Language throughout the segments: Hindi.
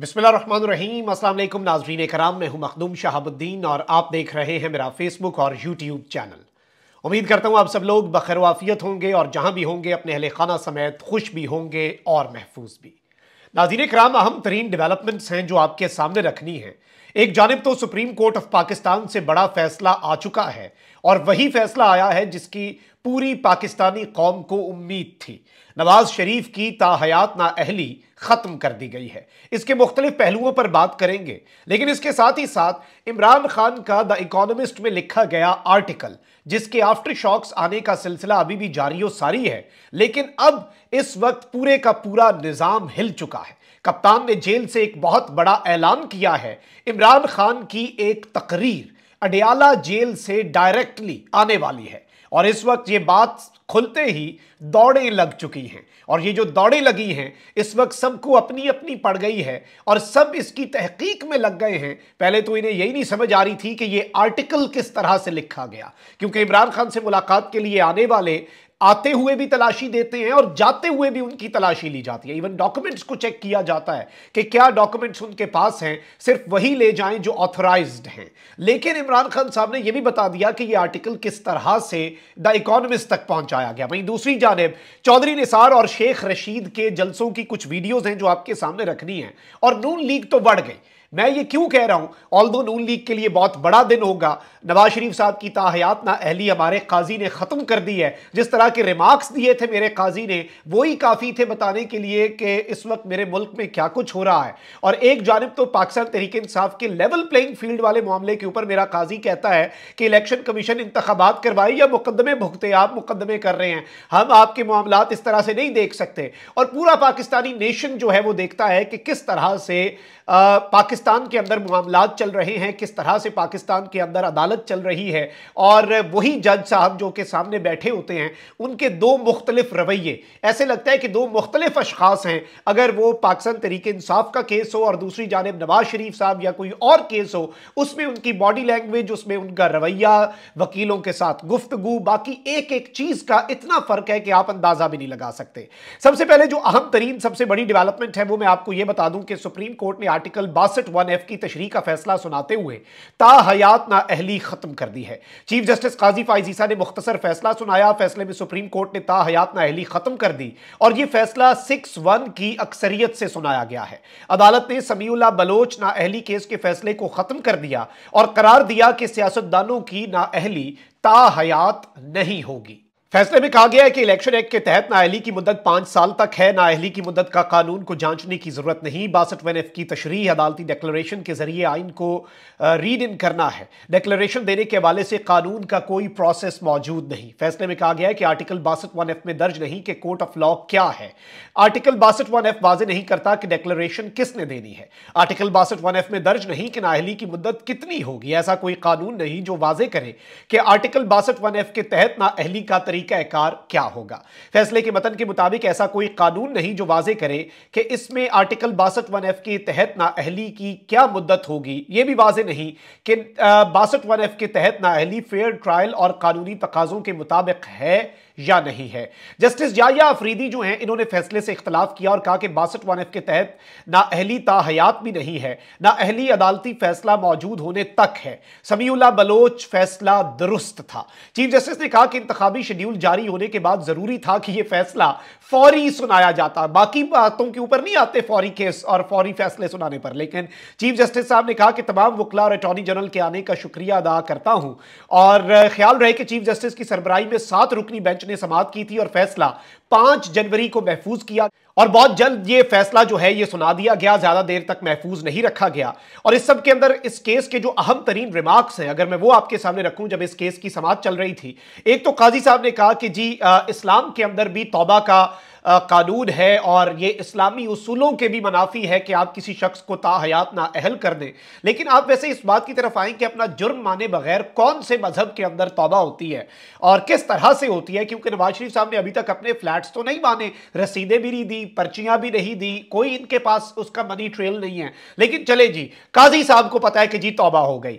बिस्मिल्लाम असल नाजरीन कराम मैं हूँ मखदूम शहाबुद्दीन और आप देख रहे हैं मेरा फेसबुक और यूट्यूब चैनल उम्मीद करता हूँ आप सब लोग बखरवाफियत होंगे और जहाँ भी होंगे अपने अहल खाना समेत खुश भी होंगे और महफूज भी नाजीन कराम अहम तरीन डेवलपमेंट्स हैं जो आपके सामने रखनी है एक जानब तो सुप्रीम कोर्ट ऑफ पाकिस्तान से बड़ा फैसला आ चुका है और वही फैसला आया है जिसकी पूरी पाकिस्तानी कौम को उम्मीद थी नवाज शरीफ की ताहयात अहली ख़त्म कर दी गई है इसके मुख्तलिफ पहलुओं पर बात करेंगे लेकिन इसके साथ ही साथ इमरान खान का द इकोनमिस्ट में लिखा गया आर्टिकल जिसके आफ्टर शॉक्स आने का सिलसिला अभी भी जारी सारी है लेकिन अब इस वक्त पूरे का पूरा निज़ाम हिल चुका है कप्तान ने जेल से एक बहुत बड़ा ऐलान किया है इमरान खान की एक तकरीर अडयाला जेल से डायरेक्टली आने वाली है और इस वक्त ये बात खुलते ही दौड़ें लग चुकी हैं और ये जो दौड़ें लगी हैं इस वक्त सबको अपनी अपनी पड़ गई है और सब इसकी तहकीक में लग गए हैं पहले तो इन्हें यही नहीं समझ आ रही थी कि ये आर्टिकल किस तरह से लिखा गया क्योंकि इमरान खान से मुलाकात के लिए आने वाले आते हुए भी तलाशी देते हैं और जाते हुए भी उनकी तलाशी ली जाती है इवन डॉक्यूमेंट्स को चेक किया जाता है कि क्या डॉक्यूमेंट्स उनके पास हैं सिर्फ वही ले जाएं जो ऑथराइज्ड हैं लेकिन इमरान खान साहब ने यह भी बता दिया कि यह आर्टिकल किस तरह से द इकोनमिस्ट तक पहुंचाया गया वहीं दूसरी जानब चौधरी निसार और शेख रशीद के जलसों की कुछ वीडियोज हैं जो आपके सामने रखनी है और नून लीग तो बढ़ गई मैं ये क्यों कह रहा हूँ ऑल दो नून लीग के लिए बहुत बड़ा दिन होगा नवाज शरीफ साहब की ताहयात ना अहली हमारे काजी ने ख़त्म कर दी है जिस तरह के रिमार्क्स दिए थे मेरे काजी ने वही काफ़ी थे बताने के लिए कि इस वक्त मेरे मुल्क में क्या कुछ हो रहा है और एक जानब तो पाकिस्तान तहरीक इंसाफ के लेवल प्लेइंग फील्ड वाले मामले के ऊपर मेरा काजी कहता है कि इलेक्शन कमीशन इंतबात करवाई या मुकदमे भुगते आप मुकदमे कर रहे हैं हम आपके मामला इस तरह से नहीं देख सकते और पूरा पाकिस्तानी नेशन जो है वो देखता है कि किस तरह से पाकिस्तान पाकिस्तान के अंदर मामला चल रहे हैं किस तरह से पाकिस्तान के अंदर अदालत चल रही है और वही जज साहब जो कि सामने बैठे होते हैं उनके दो मुख्तलिफ रवैये ऐसे लगता है कि दो मुख्तलिफ अशखास हैं अगर वो पाकिस्तान तरीके इंसाफ का केस हो और दूसरी जानब नवाज शरीफ साहब या कोई और केस हो उसमें उनकी बॉडी लैंग्वेज उसमें उनका रवैया वकीलों के साथ गुफ्तगु बाकी एक एक चीज का इतना फर्क है कि आप अंदाजा भी नहीं लगा सकते सबसे पहले जो अहम तरीन सबसे बड़ी डेवलपमेंट है वो मैं आपको यह बता दूं कि सुप्रीम कोर्ट ने आर्टिकल बासठ वन एफ की तशरी का फैसला सुनाते हुए ताहयात अहली खत्म कर दी है चीफ जस्टिस काजी फाइजीसा ने मुख्तसर फैसला सुनाया फैसले में सुप्रीम कोर्ट ने ताहयात अहली खत्म कर दी और यह फैसला सिक्स वन की अक्सरियत से सुनाया गया है अदालत ने समीउल्ला बलोच ना अहली केस के फैसले को खत्म कर दिया और करार दिया कि सियासतदानों की ना नाअहली ताहयात नहीं होगी फैसले में कहा गया है कि इलेक्शन एक्ट के तहत नाअहली की मुद्दत पांच साल तक है नाअहली की मुद्दत का कानून को जांचने की जरूरत नहीं बासठ वन एफ की तशरी अदालती डेक्लरेशन के जरिए आइन को रीड इन करना है डेक्लेशन देने के हवाले से कानून का कोई प्रोसेस मौजूद नहीं फैसले में कहा गया है कि आर्टिकल बासठ वन एफ में दर्ज नहीं कि कोर्ट ऑफ लॉ क्या है आर्टिकल बासठ वन एफ वाजे नहीं करता कि डेक्लरेशन किसने देनी है आर्टिकल बासठ वन एफ में दर्ज नहीं कि नाअहली की मुद्दत कितनी होगी ऐसा कोई कानून नहीं जो वाजे करे कि आर्टिकल बासठ वन एफ के तहत नाअहली का तरीका तरीक़ाकार क्या होगा फैसले के मतन के मुताबिक ऐसा कोई कानून नहीं जो वाजे करे कि इसमें आर्टिकल बासठ वन एफ के तहत नाअहली की क्या मुद्दत होगी ये भी वाजे नहीं कि बासठ वन एफ के तहत नाअहली फेयर ट्रायल और कानूनी तकाजों के मुताबिक है या नहीं है जस्टिस जाया अफरीदी जो हैं इन्होंने फैसले से इख्तलाफ किया और कहा कि बासठ वन एफ के तहत ना ता ताहयात भी नहीं है ना अहली अदालती फैसला मौजूद होने तक है समीउल्ला बलोच फैसला दुरुस्त था चीफ जस्टिस ने कहा कि इंतबी शेड्यूल जारी होने के बाद जरूरी था कि यह फैसला फौरी सुनाया जाता बाकी बातों के ऊपर नहीं आते फौरी केस और फौरी फैसले सुनाने पर लेकिन चीफ जस्टिस साहब ने कहा कि तमाम वकला और अटॉर्नी जनरल के आने का शुक्रिया अदा करता हूं और ख्याल रहे कि चीफ जस्टिस की सरबराई में सात रुकनी बेंच ने समाप्त की थी और फैसला पांच जनवरी को महफूज किया और बहुत जल्द ये फैसला जो है ये सुना दिया गया ज्यादा देर तक महफूज नहीं रखा गया और इस सब के अंदर इस केस के जो अहम तरीन रिमार्क्स हैं अगर मैं वो आपके सामने रखूं जब इस केस की समाप्त चल रही थी एक तो काजी साहब ने कहा कि जी आ, इस्लाम के अंदर भी तोबा का कानून है और ये इस्लामी उसूलों के भी मनाफी है कि आप किसी शख्स को ताहयात ना अहल कर दें लेकिन आप वैसे इस बात की तरफ आएँ कि अपना जुर्म माने बगैर कौन से मजहब के अंदर तोबा होती है और किस तरह से होती है क्योंकि नवाज शरीफ साहब ने अभी तक अपने फ्लैट्स तो नहीं माने रसीदें भी नहीं दी पर्चियाँ भी नहीं दी कोई इनके पास उसका मनी ट्रेल नहीं है लेकिन चले जी काजी साहब को पता है कि जी तोबा हो गई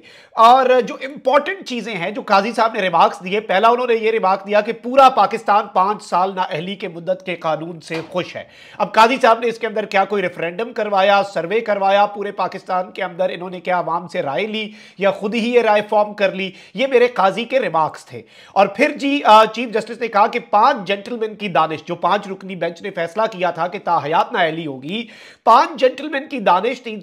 और जो इंपॉर्टेंट चीज़ें हैं जो काजी साहब ने रिमार्क्स दिए पहला उन्होंने ये रिमार्क दिया कि पूरा पाकिस्तान पाँच साल ना अहली के मुद्दत के कारण कानून से खुश है अब काजी साहब ने इसके अंदर क्या कोई रेफरेंडम करवाया सर्वे करवाया पूरे पाकिस्तान के अंदर इन्होंने क्या आवाम से राय ली या खुद ही ये राय फॉर्म कर ली ये मेरे काजी के रिमार्क्स थे और फिर जी चीफ जस्टिस ने कहा कि पांच जेंटलमैन की दानिश जो पांच रुकनी बेंच ने फैसला किया था कि ताहयात नाहली होगी पांच जेंटलमैन की दानिश तीन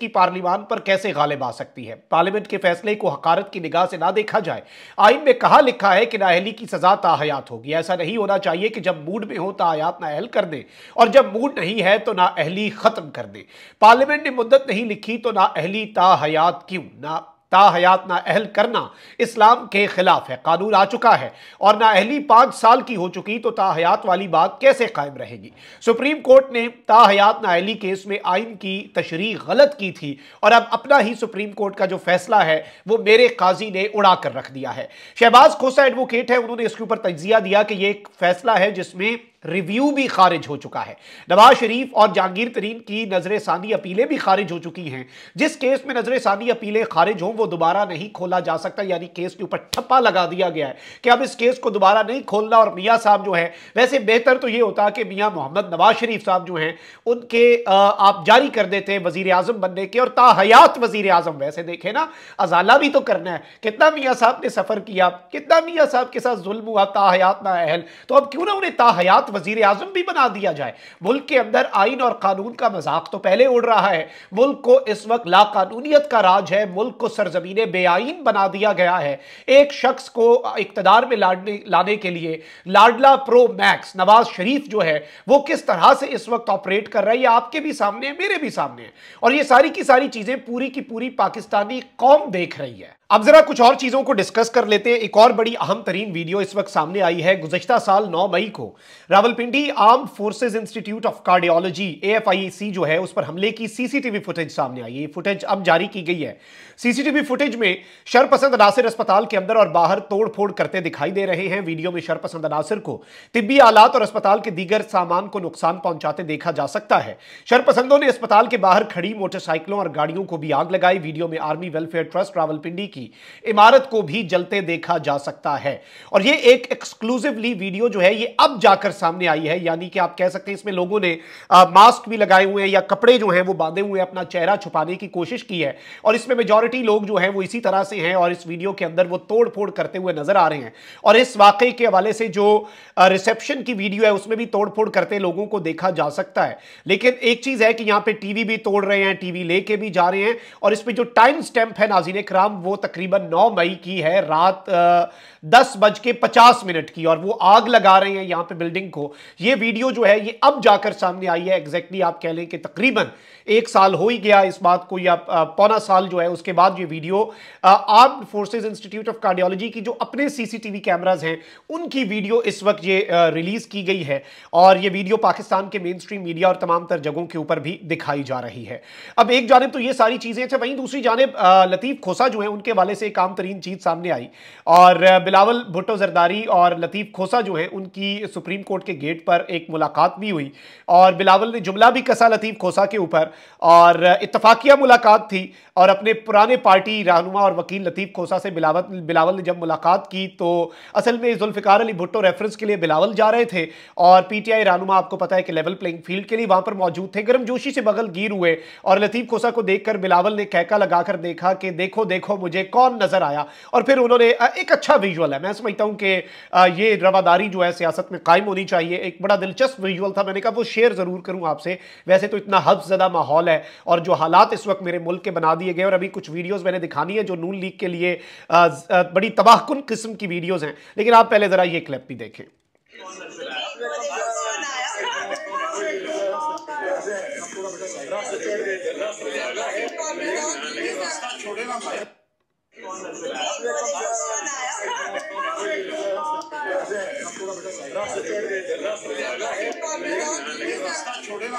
की पार्लिमान पर कैसे गालिब आ सकती है पार्लियामेंट के फैसले को हकारत की निगाह से ना देखा जाए आइन में कहा लिखा है कि नाहली की सजा ताहयात होगी ऐसा नहीं होना चाहिए कि जब मूड में हो ताहयात मामला अहल कर दें और जब मूड नहीं है तो ना अहली ख़त्म कर दें पार्लियामेंट ने मुद्दत नहीं लिखी तो ना अहली ता हयात क्यों ना ता हयात ना अहल करना इस्लाम के ख़िलाफ़ है कानून आ चुका है और ना अहली पाँच साल की हो चुकी तो ता हयात वाली बात कैसे कायम रहेगी सुप्रीम कोर्ट ने ता हयात ना अहली केस में आइन की तशरी गलत की थी और अब अपना ही सुप्रीम कोर्ट का जो फैसला है वो मेरे काजी ने उड़ा कर रख दिया है शहबाज खोसा एडवोकेट है उन्होंने इसके ऊपर तजिया दिया कि यह एक फ़ैसला है जिसमें रिव्यू भी खारिज हो चुका है नवाज शरीफ और जहांगीर तरीन की नजर सानी अपीलें भी खारिज हो चुकी हैं जिस केस में नजर सानी अपीलें खारिज हों वो दोबारा नहीं खोला जा सकता यानी केस के ऊपर ठप्पा लगा दिया गया है कि अब इस केस को दोबारा नहीं खोलना और मियाँ साहब जो है वैसे बेहतर तो ये होता कि मियाँ मोहम्मद नवाज शरीफ साहब जो हैं उनके आप जारी कर देते वजीर अजम बनने के और ताहयात वजीर अजम वैसे देखे ना अजाला भी तो करना है कितना मियाँ साहब ने सफ़र किया कितना मियाँ साहब के साथ जुल्म हुआ ताहयात ना अहल तो अब क्यों ना उन्हें ताहयात साथ वजीर आजम भी बना दिया जाए मुल्क के अंदर आइन और कानून का मजाक तो पहले उड़ रहा है मुल्क को इस वक्त लाकानूनीत का राज है मुल्क को सरजमीन बे आइन बना दिया गया है एक शख्स को इकतदार में लाने लाने के लिए लाडला प्रो मैक्स नवाज शरीफ जो है वो किस तरह से इस वक्त ऑपरेट कर रहा है ये आपके भी सामने है मेरे भी सामने है और ये सारी की सारी चीज़ें पूरी की पूरी पाकिस्तानी कौम देख रही है अब जरा कुछ और चीज़ों को डिस्कस कर लेते हैं एक और बड़ी अहम तरीन वीडियो इस वक्त सामने आई है गुजशत साल 9 मई को Rawalpindi armed forces institute of cardiology AFIC जो है उस पर हमले की सीसीटीवी फुटेज सामने आई है ये फुटेज अब जारी की गई है सीसीटीवी फुटेज में शरपसंद अनासर अस्पताल के अंदर और बाहर तोड़फोड़ करते दिखाई दे रहे हैं वीडियो में शरपसंद अनासर को तिब्बी आलात और अस्पताल के दीगर सामान को नुकसान पहुंचाते देखा जा सकता है शरपसंदों ने अस्पताल के बाहर खड़ी मोटरसाइकिलों और गाड़ियों को भी आग लगाई वीडियो में आर्मी वेलफेयर ट्रस्ट रावलपिंडी की की इमारत को भी जलते देखा जा सकता है और ये एक एक्सक्लूसिवली वीडियो जो है ये अब जाकर सामने आई है यानी कि आप कह सकते हैं इसमें लोगों ने आ, मास्क भी लगाए हुए हैं या कपड़े जो हैं वो बांधे हुए अपना चेहरा छुपाने की कोशिश की है और इसमें मेजोरिटी लोग जो हैं वो इसी तरह से हैं और इस वीडियो के अंदर वो तोड़ करते हुए नजर आ रहे हैं और इस वाक़े के हवाले से जो रिसेप्शन की वीडियो है उसमें भी तोड़ करते लोगों को देखा जा सकता है लेकिन एक चीज़ है कि यहां पर टीवी भी तोड़ रहे हैं टीवी लेके भी जा रहे हैं और इस पर जो टाइम स्टैम्प है नाजीन कराम वो तक तकरीबन 9 मई की है रात दस बज के पचास मिनट की और वो आग लगा रहे हैं यहाँ पे बिल्डिंग को ये वीडियो जो है ये अब जाकर सामने आई है एग्जैक्टली आप कह लें कि तकरीबन एक साल हो ही गया इस बात को या पौना साल जो है उसके बाद ये video armed forces institute of cardiology की जो अपने सीसीटीवी कैमराज हैं उनकी वीडियो इस वक्त ये रिलीज की गई है और ये वीडियो पाकिस्तान के मेन स्ट्रीम मीडिया और तमाम तर जगहों के ऊपर भी दिखाई जा रही है अब एक जानब तो ये सारी चीजें अच्छा वहीं दूसरी जानब लतीफ खोसा जो है उनके हवाले से एक आम तरीन चीज़ सामने आई और बिलावल भुट्टो जरदारी और लतीफ़ खोसा जो है उनकी सुप्रीम कोर्ट के गेट पर एक मुलाकात भी हुई और बिलावल ने जुमला भी कसा लतीफ़ खोसा के ऊपर और इतफाक़िया मुलाकात थी और अपने पुराने पार्टी रहनुमा और वकील लतीफ़ खोसा से बिलावल बिलावल ने जब मुलाकात की तो असल में जुल्फ़िकार अली भुट्टो रेफरेंस के लिए बिलावल जा रहे थे और पीटीआई रहनुमा आपको पता है कि लेवल प्लेइंग फील्ड के लिए वहाँ पर मौजूद थे गर्मजोशी से बगल गिर हुए और लतीफ़ खोसा को देखकर बिलावल ने कहका लगाकर देखा कि देखो देखो मुझे कौन नजर आया और फिर उन्होंने एक अच्छा विजुअल है मैं समझता हूं कि ये रवादारी जो है सियासत में कायम होनी चाहिए एक बड़ा दिलचस्प विजुअल था मैंने कहा वो शेयर ज़रूर करूं आपसे वैसे तो इतना हफ्जदा माहौल है और जो हालात इस वक्त मेरे मुल्क के बना दिए गए और अभी कुछ वीडियोज़ मैंने दिखानी है जो नून लीग के लिए बड़ी तबाहकुन किस्म की वीडियोज़ हैं लेकिन आप पहले ज़रा ये क्लिप भी देखें छोड़ेगा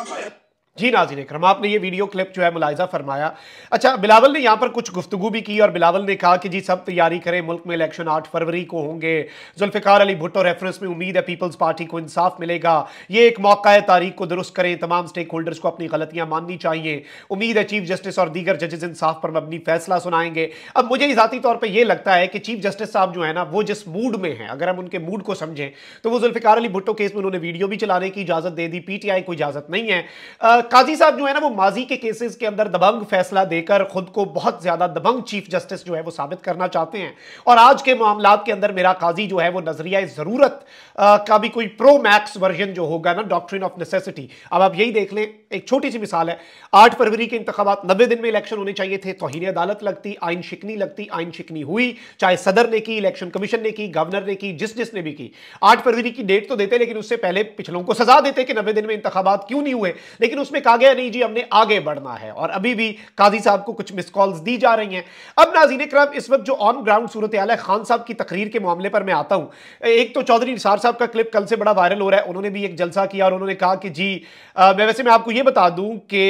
Está जी नाजिन करम आपने ये वीडियो क्लिप जो है मुलायजा फरमाया अच्छा बिलावल ने यहाँ पर कुछ गुफ्तु भी की और बिलावल ने कहा कि जी सब तैयारी करें मुल्क में इलेक्शन आठ फरवरी को होंगे जुल्फ़िकार अली भुट्टो रेफरेंस में उम्मीद है पीपल्स पार्टी को इंसाफ मिलेगा ये एक मौका है तारीख को दुरुस्त करें तमाम स्टेक होल्डर्स को अपनी गलतियाँ माननी चाहिए उम्मीद है चीफ जस्टिस और दीगर जजेस इंसाफ पर मबनी फैसला सुनाएंगे अब मुझे ज़ाती तौर पर यह लगता है कि चीफ जस्टिस साहब जो है ना वो जिस मूड में है अगर हम उनके मूड को समझें तो वो जुल्फ़िकार अली भुट्टो केस में उन्होंने वीडियो भी चलाने की इजाज़त दे दी पी टी आई को इजाज़त नहीं है काजी साहब जो है ना वो माजी के केसेस के अंदर दबंग फैसला देकर खुद को बहुत ज्यादा दबंग चीफ जस्टिस जो है वो साबित करना चाहते हैं और आज के मामला के अंदर मेरा काजी जो है वो नजरिया जरूरत का भी कोई प्रो मैक्स वर्जन जो होगा ना डॉक्ट्रिन ऑफ नेसेसिटी अब आप यही देख लें एक छोटी सी मिसाल है आठ फरवरी के इंतबात नब्बे दिन में इलेक्शन होने चाहिए थे तोहनी अदालत लगती आइन शिकनी लगती आइन शिकनी हुई चाहे सदर ने की इलेक्शन कमीशन ने की गवर्नर ने की जिस जिसने भी की आठ फरवरी की डेट तो देते लेकिन उससे पहले पिछलों को सजा देते कि नब्बे दिन में इंतबात क्यों नहीं हुए लेकिन उसमें कहा गया नहीं जी हमने आगे बढ़ना है और अभी भी काजी साहब को कुछ मिस कॉल्स दी जा रही हैं अब नाजीन कराम इस वक्त जो ऑन ग्राउंड सूरत आल खान साहब की तकरीर के मामले पर मैं आता हूँ एक तो चौधरी निसार साहब का क्लिप कल से बड़ा वायरल हो रहा है उन्होंने भी एक जलसा किया और उन्होंने कहा कि जी मैं वैसे मैं आपको ये बता दूं कि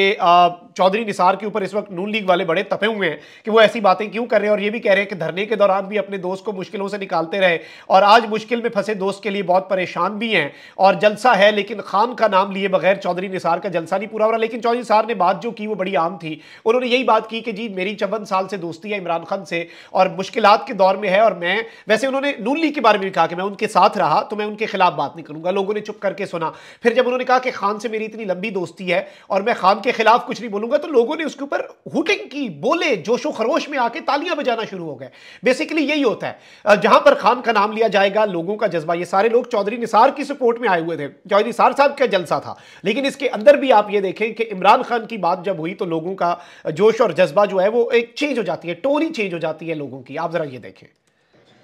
चौधरी निसार के ऊपर इस वक्त नून लीग वाले बड़े तपे हुए हैं कि वो ऐसी बातें क्यों कर रहे हैं और ये भी कह रहे हैं कि धरने के दौरान भी अपने दोस्त को मुश्किलों से निकालते रहे और आज मुश्किल में फंसे दोस्त के लिए बहुत परेशान भी हैं और जलसा है लेकिन खान का नाम लिए बगैर चौधरी निसार का जलसा नहीं पूरा हो रहा लेकिन चौधरी निसार ने बात जो की वो बड़ी आम थी उन्होंने यही बात की कि जी मेरी चौवन साल से दोस्ती है इमरान खान से और मुश्किल के दौर में है और मैं वैसे उन्होंने नून लीग के बारे में भी कहा कि मैं उनके साथ रहा तो मैं उनके खिलाफ बात नहीं करूंगा लोगों ने चुप करके सुना फिर जब उन्होंने कहा कि खान से मेरी इतनी लंबी दोस्ती है और मैं खाम के खिलाफ कुछ नहीं बोलूंगा तो लोगों ने उसके ऊपर हुटिंग की बोले जोशो खरोश में आके तालियां बजाना शुरू हो गए बेसिकली यही होता है जहां पर खान का नाम लिया जाएगा लोगों का जज्बा ये सारे लोग चौधरी निसार की सपोर्ट में आए हुए थे चौधरी निसार साहब का जलसा था लेकिन इसके अंदर भी आप ये देखें कि इमरान खान की बात जब हुई तो लोगों का जोश और जज्बा जो है वो एक चेंज हो जाती है टोन ही चेंज हो जाती है लोगों की आप जरा ये देखें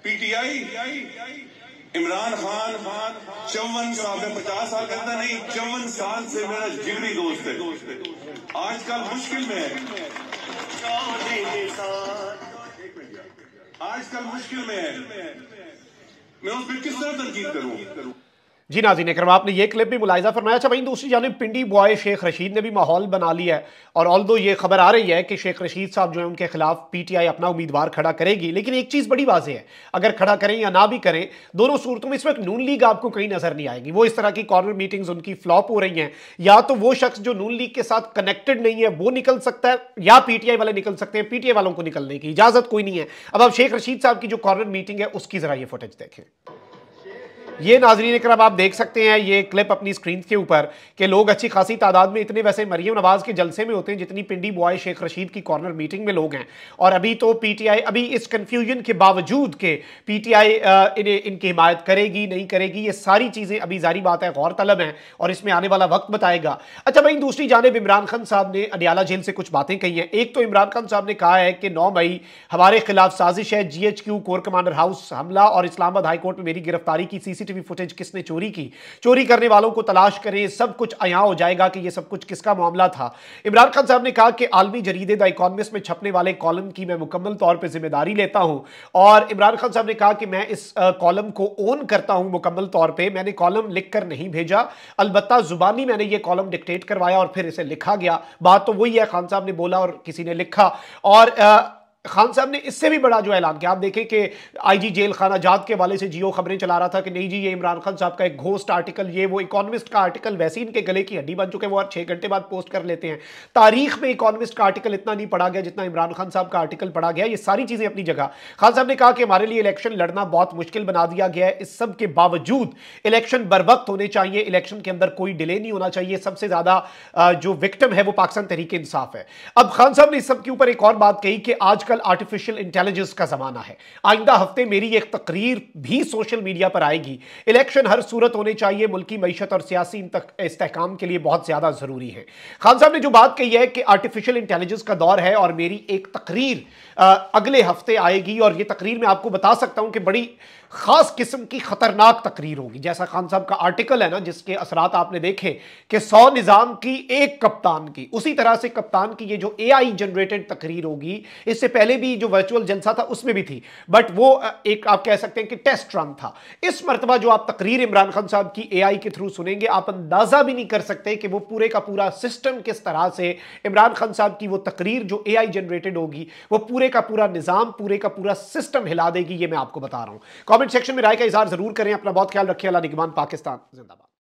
पीटीआई इमरान खान चौवन साल में पचास साल कहता नहीं चौवन साल से मेरा जिगरी दोस्त है आजकल मुश्किल में है आजकल मुश्किल में है मैं उस पर किस तरह तनकीद करूँ जी नाजीन करम आपने ये क्लिप भी मुलायजा फरमाया अच्छा भाई दूसरी जानब पिंडी बॉय शेख रशीद ने भी माहौल बना लिया है और ऑल दो ये खबर आ रही है कि शेख रशीद साहब जो है उनके खिलाफ पी टी आई अपना उम्मीदवार खड़ा करेगी लेकिन एक चीज़ बड़ी वाजे है अगर खड़ा करें या ना भी करें दोनों सूरतों में इस वक्त नून लीग आपको कहीं नजर नहीं आएगी वो इस तरह की कॉर्नर मीटिंग्स उनकी फ्लॉप हो रही हैं या तो वो शख्स जो नून लीग के साथ कनेक्टेड नहीं है वो निकल सकता है या पी टी आई वाले निकल सकते हैं पी टी आई वालों को निकलने की इजाज़त कोई नहीं है अब आप शेख रशीद साहब की जो कॉर्नर मीटिंग है उसकी ज़रा ये फुटेज देखें ये नाजरीन करम आप देख सकते हैं ये क्लिप अपनी स्क्रीन के ऊपर कि लोग अच्छी खासी तादाद में इतने वैसे मरियम नवाज़ के जलसे में होते हैं जितनी पिंडी बॉय शेख रशीद की कॉर्नर मीटिंग में लोग हैं और अभी तो पी टी आई अभी इस कन्फ्यूजन के बावजूद के पी टी आई इनकी हिमायत करेगी नहीं करेगी ये सारी चीज़ें अभी जारी बात है गौरतलब है हैं और इसमें आने वाला वक्त बताएगा अच्छा भाई दूसरी जानब इमरान खान साहब ने अडियाला जेल से कुछ बातें कही हैं एक तो इमरान खान साहब ने कहा है कि नौ मई हमारे खिलाफ साजिश है G H Q corps commander house हमला और इस्लामाबाद हाईकोर्ट में मेरी गिरफ्तारी की सी सीसीटीवी फुटेज किसने चोरी की चोरी करने वालों को तलाश करें सब कुछ अया हो जाएगा कि यह सब कुछ किसका मामला था इमरान खान साहब ने कहा कि आलमी जरीदे द इकॉनमिस्ट में छपने वाले कॉलम की मैं मुकम्मल तौर पर जिम्मेदारी लेता हूं और इमरान खान साहब ने कहा कि मैं इस कॉलम को ओन करता हूं मुकम्मल तौर पर मैंने कॉलम लिख नहीं भेजा अलबत् जुबानी मैंने ये कॉलम डिक्टेट करवाया और फिर इसे लिखा गया बात तो वही है खान साहब ने बोला और किसी ने लिखा और खान साहब ने इससे भी बड़ा जो ऐलान किया आप देखें कि आईजी जेल खाना जात के वाले से जियो खबरें चला रहा था कि नहीं जी ये इमरान खान साहब का एक घोस्ट आर्टिकल ये वो इकोनॉमिस्ट का आर्टिकल वैसे इनके गले की हड्डी बन चुके वो हर छः घंटे बाद पोस्ट कर लेते हैं तारीख में इकोनॉमिस्ट का आर्टिकल इतना नहीं पढ़ा गया जितना इमरान खान साहब का आर्टिकल पढ़ा गया ये सारी चीज़ें अपनी जगह खान साहब ने कहा कि हमारे लिए इलेक्शन लड़ना बहुत मुश्किल बना दिया गया है इस सब के बावजूद इलेक्शन बर होने चाहिए इलेक्शन के अंदर कोई डिले नहीं होना चाहिए सबसे ज़्यादा जो विक्टम है वो पाकिस्तान तरीके इंसाफ है अब खान साहब ने इस सब के ऊपर एक और बात कही कि आज आजकल आर्टिफिशियल इंटेलिजेंस का ज़माना है आइंदा हफ्ते मेरी एक तकरीर भी सोशल मीडिया पर आएगी इलेक्शन हर सूरत होने चाहिए मुल्की मीशत और सियासी इस्तेकाम के लिए बहुत ज़्यादा ज़रूरी है खान साहब ने जो बात कही है कि आर्टिफिशियल इंटेलिजेंस का दौर है और मेरी एक तकरीर अगले हफ्ते आएगी और ये तकरीर मैं आपको बता सकता हूँ कि बड़ी ख़ास किस्म की ख़तरनाक तकरीर होगी जैसा खान साहब का आर्टिकल है ना जिसके असरात आपने देखे कि सौ निज़ाम की एक कप्तान की उसी तरह से कप्तान की ये जो ए आई जनरेटेड तकरीर होगी इससे पहले भी जो वर्चुअल जलसा था उसमें भी थी बट वो एक आप कह सकते हैं कि टेस्ट रन था इस मरतबा जो आप तकरीर इमरान खान साहब की ए आई के थ्रू सुनेंगे आप अंदाज़ा भी नहीं कर सकते कि वो पूरे का पूरा सिस्टम किस तरह से इमरान खान साहब की वो तकरीर जो ए आई जनरेटेड होगी वो पूरे का पूरा निज़ाम पूरे का पूरा सिस्टम हिला देगी ये मैं आपको बता रहा हूँ कमेंट सेक्शन में राय का इजहार जरूर करें अपना बहुत ख्याल रखें अला निगमान पाकिस्तान जिंदाबाद